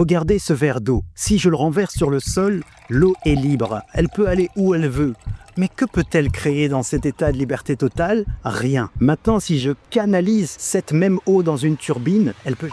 Regardez ce verre d'eau. Si je le renverse sur le sol, l'eau est libre. Elle peut aller où elle veut. Mais que peut-elle créer dans cet état de liberté totale Rien. Maintenant, si je canalise cette même eau dans une turbine, elle peut...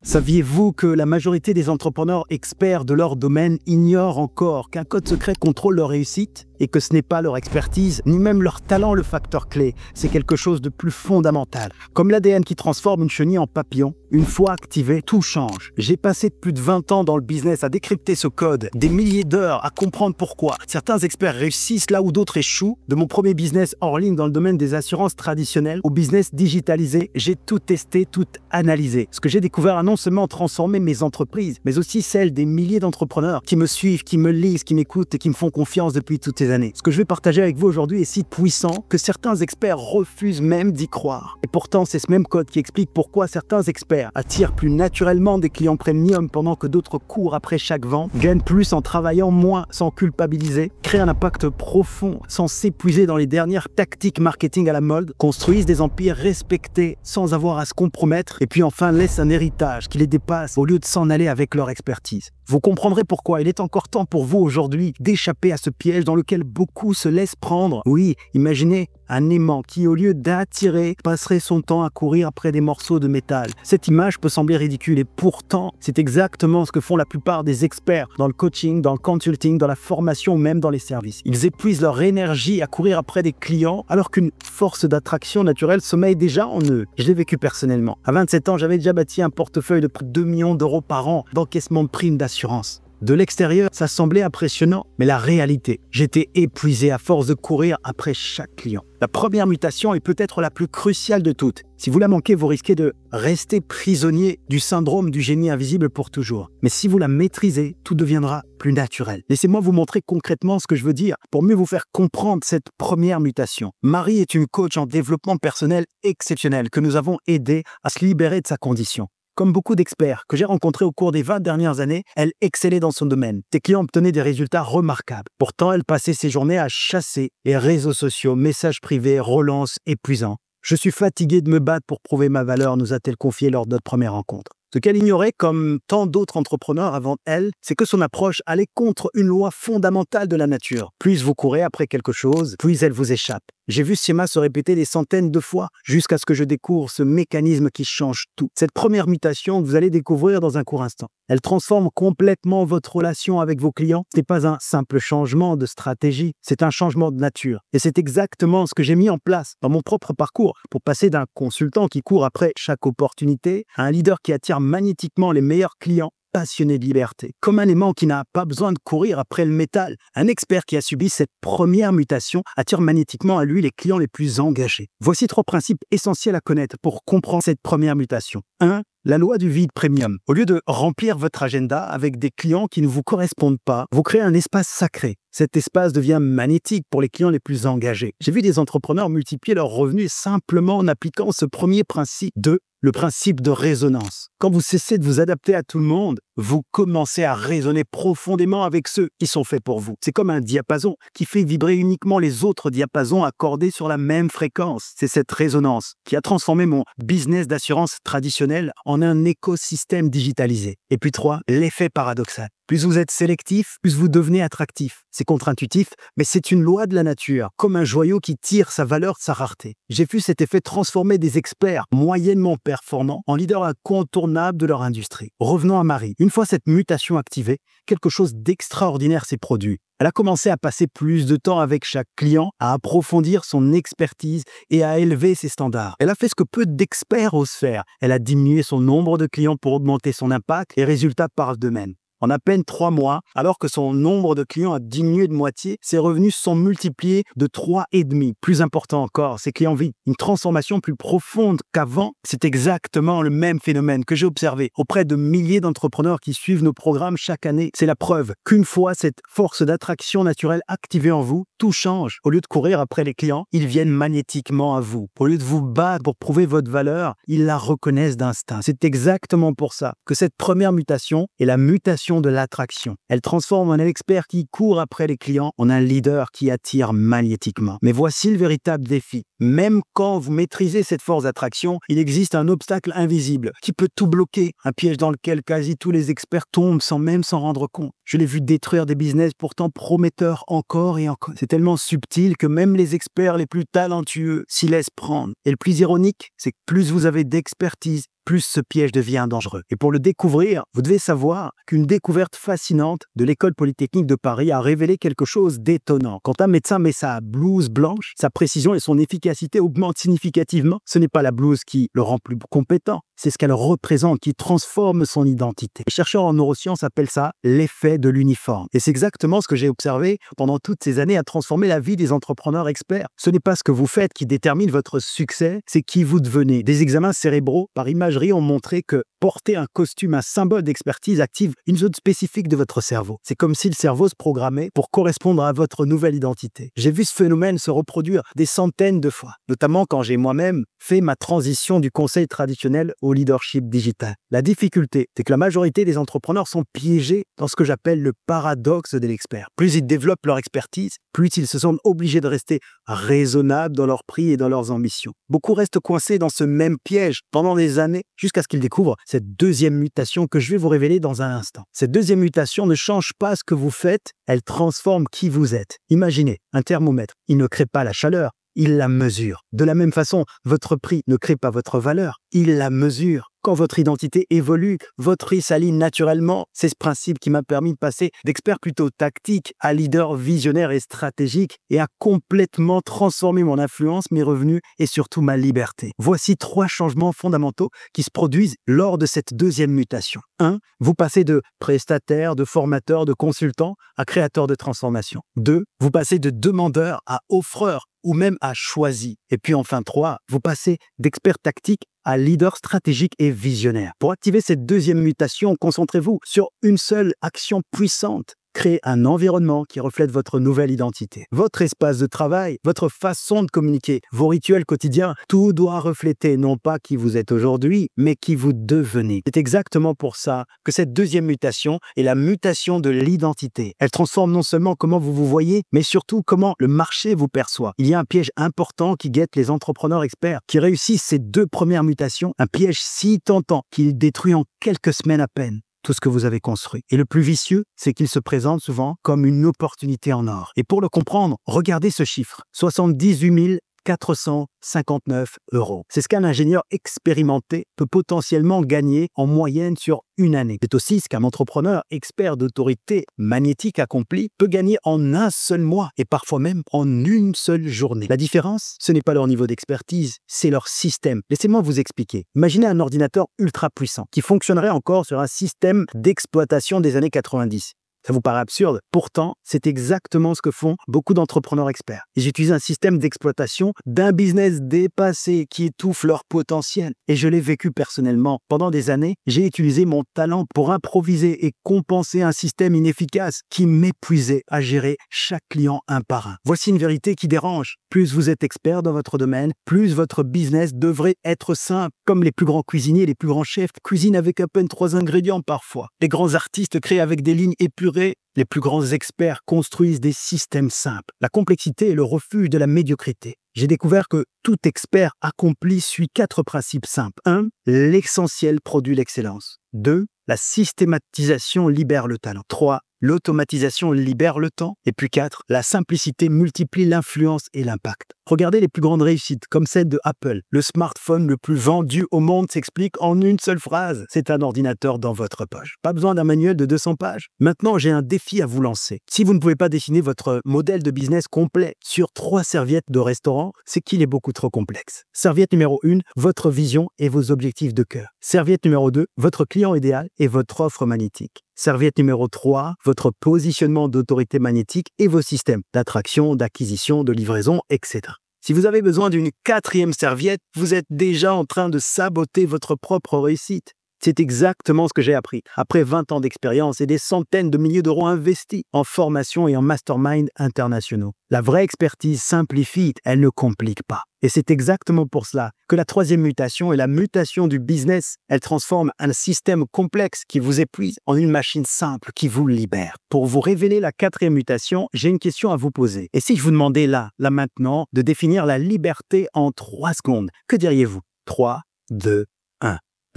Saviez-vous que la majorité des entrepreneurs experts de leur domaine ignorent encore qu'un code secret contrôle leur réussite et que ce n'est pas leur expertise, ni même leur talent le facteur clé, c'est quelque chose de plus fondamental. Comme l'ADN qui transforme une chenille en papillon, une fois activé, tout change. J'ai passé plus de 20 ans dans le business à décrypter ce code, des milliers d'heures à comprendre pourquoi. Certains experts réussissent là où d'autres échouent. De mon premier business hors ligne dans le domaine des assurances traditionnelles au business digitalisé, j'ai tout testé, tout analysé. Ce que j'ai découvert a non seulement transformé mes entreprises, mais aussi celles des milliers d'entrepreneurs qui me suivent, qui me lisent, qui m'écoutent et qui me font confiance depuis toutes ces ce que je vais partager avec vous aujourd'hui est si puissant que certains experts refusent même d'y croire. Et pourtant, c'est ce même code qui explique pourquoi certains experts attirent plus naturellement des clients premium pendant que d'autres courent après chaque vente, gagnent plus en travaillant moins sans culpabiliser, créent un impact profond sans s'épuiser dans les dernières tactiques marketing à la mode, construisent des empires respectés sans avoir à se compromettre, et puis enfin laissent un héritage qui les dépasse au lieu de s'en aller avec leur expertise. Vous comprendrez pourquoi il est encore temps pour vous aujourd'hui d'échapper à ce piège dans lequel beaucoup se laissent prendre. Oui, imaginez un aimant qui, au lieu d'attirer, passerait son temps à courir après des morceaux de métal. Cette image peut sembler ridicule et pourtant, c'est exactement ce que font la plupart des experts dans le coaching, dans le consulting, dans la formation, même dans les services. Ils épuisent leur énergie à courir après des clients alors qu'une force d'attraction naturelle sommeille déjà en eux. Je l'ai vécu personnellement. À 27 ans, j'avais déjà bâti un portefeuille de près de 2 millions d'euros par an d'encaissement de primes d'assurance. De l'extérieur, ça semblait impressionnant, mais la réalité, j'étais épuisé à force de courir après chaque client. La première mutation est peut-être la plus cruciale de toutes. Si vous la manquez, vous risquez de rester prisonnier du syndrome du génie invisible pour toujours. Mais si vous la maîtrisez, tout deviendra plus naturel. Laissez-moi vous montrer concrètement ce que je veux dire pour mieux vous faire comprendre cette première mutation. Marie est une coach en développement personnel exceptionnel que nous avons aidé à se libérer de sa condition. Comme beaucoup d'experts que j'ai rencontrés au cours des 20 dernières années, elle excellait dans son domaine. ses clients obtenaient des résultats remarquables. Pourtant, elle passait ses journées à chasser les réseaux sociaux, messages privés, relances épuisants. Je suis fatigué de me battre pour prouver ma valeur, nous a-t-elle confié lors de notre première rencontre. Ce qu'elle ignorait, comme tant d'autres entrepreneurs avant elle, c'est que son approche allait contre une loi fondamentale de la nature. Plus vous courez après quelque chose, plus elle vous échappe. J'ai vu ce schéma se répéter des centaines de fois jusqu'à ce que je découvre ce mécanisme qui change tout. Cette première mutation que vous allez découvrir dans un court instant, elle transforme complètement votre relation avec vos clients. Ce n'est pas un simple changement de stratégie, c'est un changement de nature. Et c'est exactement ce que j'ai mis en place dans mon propre parcours pour passer d'un consultant qui court après chaque opportunité à un leader qui attire magnétiquement les meilleurs clients passionné de liberté, comme un aimant qui n'a pas besoin de courir après le métal. Un expert qui a subi cette première mutation attire magnétiquement à lui les clients les plus engagés. Voici trois principes essentiels à connaître pour comprendre cette première mutation. 1 la loi du vide premium. Au lieu de remplir votre agenda avec des clients qui ne vous correspondent pas, vous créez un espace sacré. Cet espace devient magnétique pour les clients les plus engagés. J'ai vu des entrepreneurs multiplier leurs revenus simplement en appliquant ce premier principe de le principe de résonance. Quand vous cessez de vous adapter à tout le monde, vous commencez à raisonner profondément avec ceux qui sont faits pour vous. C'est comme un diapason qui fait vibrer uniquement les autres diapasons accordés sur la même fréquence. C'est cette résonance qui a transformé mon business d'assurance traditionnel en un écosystème digitalisé. Et puis trois, l'effet paradoxal. Plus vous êtes sélectif, plus vous devenez attractif. C'est contre-intuitif, mais c'est une loi de la nature, comme un joyau qui tire sa valeur de sa rareté. J'ai vu cet effet transformer des experts moyennement performants en leaders incontournables de leur industrie. Revenons à Marie. Une fois cette mutation activée, quelque chose d'extraordinaire s'est produit. Elle a commencé à passer plus de temps avec chaque client, à approfondir son expertise et à élever ses standards. Elle a fait ce que peu d'experts osent faire. Elle a diminué son nombre de clients pour augmenter son impact. Les résultats parlent d'eux-mêmes en à peine trois mois, alors que son nombre de clients a diminué de moitié, ses revenus se sont multipliés de trois et demi. Plus important encore, ses clients vivent une transformation plus profonde qu'avant. C'est exactement le même phénomène que j'ai observé auprès de milliers d'entrepreneurs qui suivent nos programmes chaque année. C'est la preuve qu'une fois cette force d'attraction naturelle activée en vous, tout change. Au lieu de courir après les clients, ils viennent magnétiquement à vous. Au lieu de vous battre pour prouver votre valeur, ils la reconnaissent d'instinct. C'est exactement pour ça que cette première mutation est la mutation de l'attraction. Elle transforme un expert qui court après les clients en un leader qui attire magnétiquement. Mais voici le véritable défi. Même quand vous maîtrisez cette force d'attraction, il existe un obstacle invisible qui peut tout bloquer, un piège dans lequel quasi tous les experts tombent sans même s'en rendre compte. Je l'ai vu détruire des business pourtant prometteurs encore et encore. C'est tellement subtil que même les experts les plus talentueux s'y laissent prendre. Et le plus ironique, c'est que plus vous avez d'expertise, plus ce piège devient dangereux. Et pour le découvrir, vous devez savoir qu'une découverte fascinante de l'école polytechnique de Paris a révélé quelque chose d'étonnant. Quand un médecin met sa blouse blanche, sa précision et son efficacité augmentent significativement. Ce n'est pas la blouse qui le rend plus compétent, c'est ce qu'elle représente qui transforme son identité. Les chercheurs en neurosciences appellent ça l'effet de l'uniforme. Et c'est exactement ce que j'ai observé pendant toutes ces années à transformer la vie des entrepreneurs experts. Ce n'est pas ce que vous faites qui détermine votre succès, c'est qui vous devenez. Des examens cérébraux par imagerie ont montré que porter un costume, un symbole d'expertise active une zone spécifique de votre cerveau. C'est comme si le cerveau se programmait pour correspondre à votre nouvelle identité. J'ai vu ce phénomène se reproduire des centaines de fois, notamment quand j'ai moi-même fait ma transition du conseil traditionnel au leadership digital. La difficulté, c'est que la majorité des entrepreneurs sont piégés dans ce que j'appelle le paradoxe de l'expert. Plus ils développent leur expertise, plus ils se sentent obligés de rester raisonnables dans leurs prix et dans leurs ambitions. Beaucoup restent coincés dans ce même piège pendant des années jusqu'à ce qu'ils découvrent cette deuxième mutation que je vais vous révéler dans un instant. Cette deuxième mutation ne change pas ce que vous faites, elle transforme qui vous êtes. Imaginez un thermomètre. Il ne crée pas la chaleur, il la mesure. De la même façon, votre prix ne crée pas votre valeur, il la mesure. Quand votre identité évolue, votre prix s'aligne naturellement. C'est ce principe qui m'a permis de passer d'expert plutôt tactique à leader visionnaire et stratégique et a complètement transformé mon influence, mes revenus et surtout ma liberté. Voici trois changements fondamentaux qui se produisent lors de cette deuxième mutation. 1. Vous passez de prestataire, de formateur, de consultant à créateur de transformation. 2. Vous passez de demandeur à offreur ou même à choisi. Et puis enfin, trois, vous passez d'expert tactique à leader stratégique et visionnaire. Pour activer cette deuxième mutation, concentrez-vous sur une seule action puissante Créer un environnement qui reflète votre nouvelle identité, votre espace de travail, votre façon de communiquer, vos rituels quotidiens. Tout doit refléter non pas qui vous êtes aujourd'hui, mais qui vous devenez. C'est exactement pour ça que cette deuxième mutation est la mutation de l'identité. Elle transforme non seulement comment vous vous voyez, mais surtout comment le marché vous perçoit. Il y a un piège important qui guette les entrepreneurs experts qui réussissent ces deux premières mutations, un piège si tentant qu'il détruit en quelques semaines à peine tout ce que vous avez construit. Et le plus vicieux, c'est qu'il se présente souvent comme une opportunité en or. Et pour le comprendre, regardez ce chiffre. 78 000 459 euros. C'est ce qu'un ingénieur expérimenté peut potentiellement gagner en moyenne sur une année. C'est aussi ce qu'un entrepreneur expert d'autorité magnétique accompli peut gagner en un seul mois et parfois même en une seule journée. La différence, ce n'est pas leur niveau d'expertise, c'est leur système. Laissez-moi vous expliquer. Imaginez un ordinateur ultra puissant qui fonctionnerait encore sur un système d'exploitation des années 90. Ça vous paraît absurde. Pourtant, c'est exactement ce que font beaucoup d'entrepreneurs experts. Ils utilisent un système d'exploitation d'un business dépassé qui étouffe leur potentiel. Et je l'ai vécu personnellement. Pendant des années, j'ai utilisé mon talent pour improviser et compenser un système inefficace qui m'épuisait à gérer chaque client un par un. Voici une vérité qui dérange. Plus vous êtes expert dans votre domaine, plus votre business devrait être simple. Comme les plus grands cuisiniers, les plus grands chefs cuisinent avec à peine trois ingrédients parfois. Les grands artistes créent avec des lignes épurées les plus grands experts construisent des systèmes simples. La complexité est le refuge de la médiocrité. J'ai découvert que tout expert accompli suit quatre principes simples. 1. L'essentiel produit l'excellence. 2. La systématisation libère le talent. 3. L'automatisation libère le temps. Et puis 4. La simplicité multiplie l'influence et l'impact. Regardez les plus grandes réussites, comme celle de Apple. Le smartphone le plus vendu au monde s'explique en une seule phrase. C'est un ordinateur dans votre poche. Pas besoin d'un manuel de 200 pages. Maintenant, j'ai un défi à vous lancer. Si vous ne pouvez pas dessiner votre modèle de business complet sur trois serviettes de restaurant, c'est qu'il est beaucoup trop complexe. Serviette numéro 1, votre vision et vos objectifs de cœur. Serviette numéro 2, votre client idéal et votre offre magnétique. Serviette numéro 3, votre positionnement d'autorité magnétique et vos systèmes d'attraction, d'acquisition, de livraison, etc. Si vous avez besoin d'une quatrième serviette, vous êtes déjà en train de saboter votre propre réussite. C'est exactement ce que j'ai appris après 20 ans d'expérience et des centaines de milliers d'euros investis en formation et en mastermind internationaux. La vraie expertise simplifie, elle ne complique pas. Et c'est exactement pour cela que la troisième mutation est la mutation du business. Elle transforme un système complexe qui vous épuise en une machine simple qui vous libère. Pour vous révéler la quatrième mutation, j'ai une question à vous poser. Et si je vous demandais là, là maintenant, de définir la liberté en trois secondes, que diriez-vous 3, 2,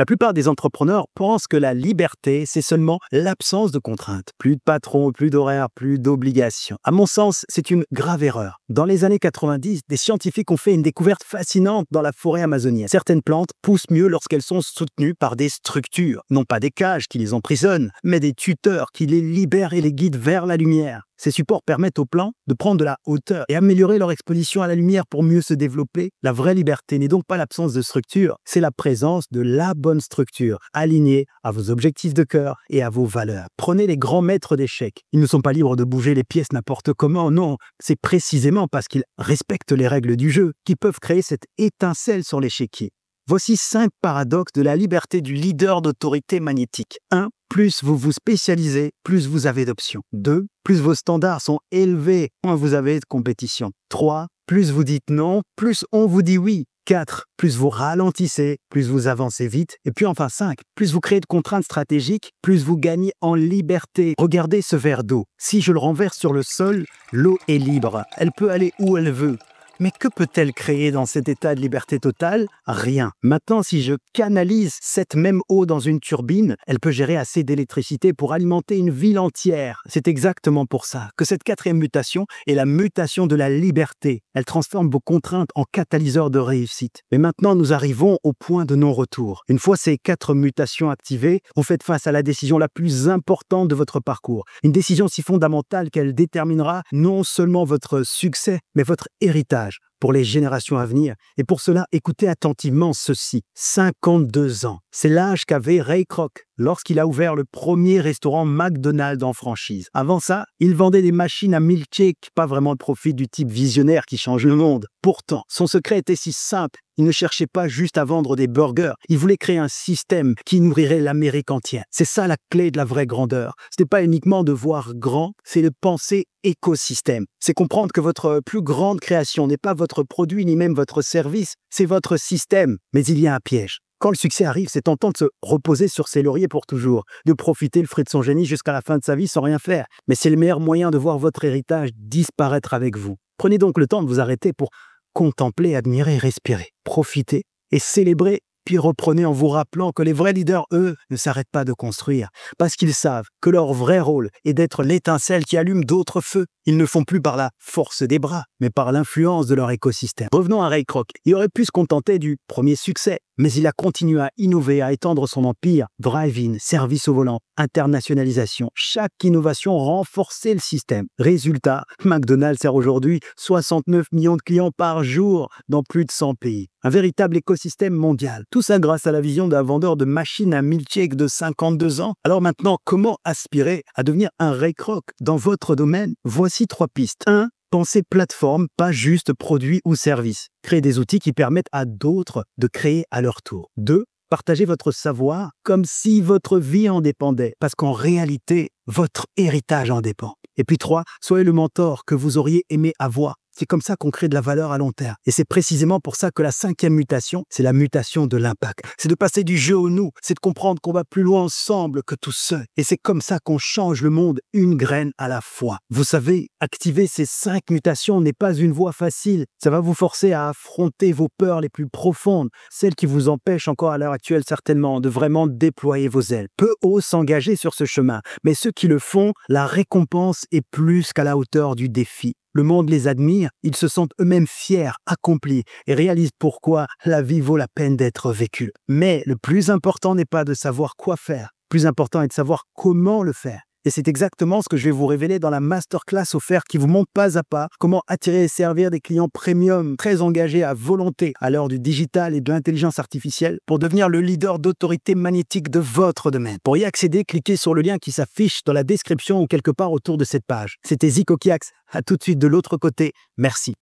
la plupart des entrepreneurs pensent que la liberté, c'est seulement l'absence de contraintes. Plus de patrons, plus d'horaires, plus d'obligations. À mon sens, c'est une grave erreur. Dans les années 90, des scientifiques ont fait une découverte fascinante dans la forêt amazonienne. Certaines plantes poussent mieux lorsqu'elles sont soutenues par des structures, non pas des cages qui les emprisonnent, mais des tuteurs qui les libèrent et les guident vers la lumière. Ces supports permettent aux plants de prendre de la hauteur et améliorer leur exposition à la lumière pour mieux se développer. La vraie liberté n'est donc pas l'absence de structure, c'est la présence de la bonne structure, alignée à vos objectifs de cœur et à vos valeurs. Prenez les grands maîtres d'échecs. Ils ne sont pas libres de bouger les pièces n'importe comment, non. C'est précisément parce qu'ils respectent les règles du jeu qu'ils peuvent créer cette étincelle sur l'échiquier. Voici cinq paradoxes de la liberté du leader d'autorité magnétique. 1 plus vous vous spécialisez, plus vous avez d'options. 2. Plus vos standards sont élevés, moins vous avez de compétition. 3. Plus vous dites non, plus on vous dit oui. 4. Plus vous ralentissez, plus vous avancez vite. Et puis enfin 5. Plus vous créez de contraintes stratégiques, plus vous gagnez en liberté. Regardez ce verre d'eau. Si je le renverse sur le sol, l'eau est libre. Elle peut aller où elle veut. Mais que peut-elle créer dans cet état de liberté totale Rien. Maintenant, si je canalise cette même eau dans une turbine, elle peut gérer assez d'électricité pour alimenter une ville entière. C'est exactement pour ça que cette quatrième mutation est la mutation de la liberté. Elle transforme vos contraintes en catalyseurs de réussite. Mais maintenant, nous arrivons au point de non-retour. Une fois ces quatre mutations activées, vous faites face à la décision la plus importante de votre parcours. Une décision si fondamentale qu'elle déterminera non seulement votre succès, mais votre héritage image pour les générations à venir. Et pour cela, écoutez attentivement ceci. 52 ans. C'est l'âge qu'avait Ray Kroc lorsqu'il a ouvert le premier restaurant McDonald's en franchise. Avant ça, il vendait des machines à milkshake, pas vraiment le profit du type visionnaire qui change le monde. Pourtant, son secret était si simple. Il ne cherchait pas juste à vendre des burgers. Il voulait créer un système qui nourrirait l'Amérique entière. C'est ça la clé de la vraie grandeur. Ce n'est pas uniquement de voir grand, c'est de penser écosystème. C'est comprendre que votre plus grande création n'est pas votre produit ni même votre service, c'est votre système. Mais il y a un piège. Quand le succès arrive, c'est tentant de se reposer sur ses lauriers pour toujours, de profiter le fruit de son génie jusqu'à la fin de sa vie sans rien faire. Mais c'est le meilleur moyen de voir votre héritage disparaître avec vous. Prenez donc le temps de vous arrêter pour contempler, admirer, respirer, profiter et célébrer puis reprenez en vous rappelant que les vrais leaders, eux, ne s'arrêtent pas de construire, parce qu'ils savent que leur vrai rôle est d'être l'étincelle qui allume d'autres feux. Ils ne font plus par la force des bras, mais par l'influence de leur écosystème. Revenons à Ray Kroc. Il aurait pu se contenter du premier succès, mais il a continué à innover, à étendre son empire. Drive-in, service au volant, internationalisation. Chaque innovation renforçait le système. Résultat, McDonald's sert aujourd'hui 69 millions de clients par jour dans plus de 100 pays. Un véritable écosystème mondial. Tout ça grâce à la vision d'un vendeur de machines à milkshake de 52 ans. Alors maintenant, comment aspirer à devenir un Ray Kroc dans votre domaine Voici trois pistes. 1. Pensez plateforme, pas juste produit ou service. Créez des outils qui permettent à d'autres de créer à leur tour. 2. Partagez votre savoir comme si votre vie en dépendait, parce qu'en réalité, votre héritage en dépend. Et puis 3. Soyez le mentor que vous auriez aimé avoir. C'est comme ça qu'on crée de la valeur à long terme. Et c'est précisément pour ça que la cinquième mutation, c'est la mutation de l'impact. C'est de passer du jeu au nous, c'est de comprendre qu'on va plus loin ensemble que tout seul. Et c'est comme ça qu'on change le monde une graine à la fois. Vous savez, activer ces cinq mutations n'est pas une voie facile. Ça va vous forcer à affronter vos peurs les plus profondes, celles qui vous empêchent encore à l'heure actuelle certainement de vraiment déployer vos ailes. Peu haut s'engager sur ce chemin, mais ceux qui le font, la récompense est plus qu'à la hauteur du défi. Le monde les admire, ils se sentent eux-mêmes fiers, accomplis et réalisent pourquoi la vie vaut la peine d'être vécue. Mais le plus important n'est pas de savoir quoi faire, le plus important est de savoir comment le faire. Et c'est exactement ce que je vais vous révéler dans la masterclass offerte qui vous montre pas à pas comment attirer et servir des clients premium très engagés à volonté à l'heure du digital et de l'intelligence artificielle pour devenir le leader d'autorité magnétique de votre domaine. Pour y accéder, cliquez sur le lien qui s'affiche dans la description ou quelque part autour de cette page. C'était Zico Kiax. À tout de suite de l'autre côté. Merci.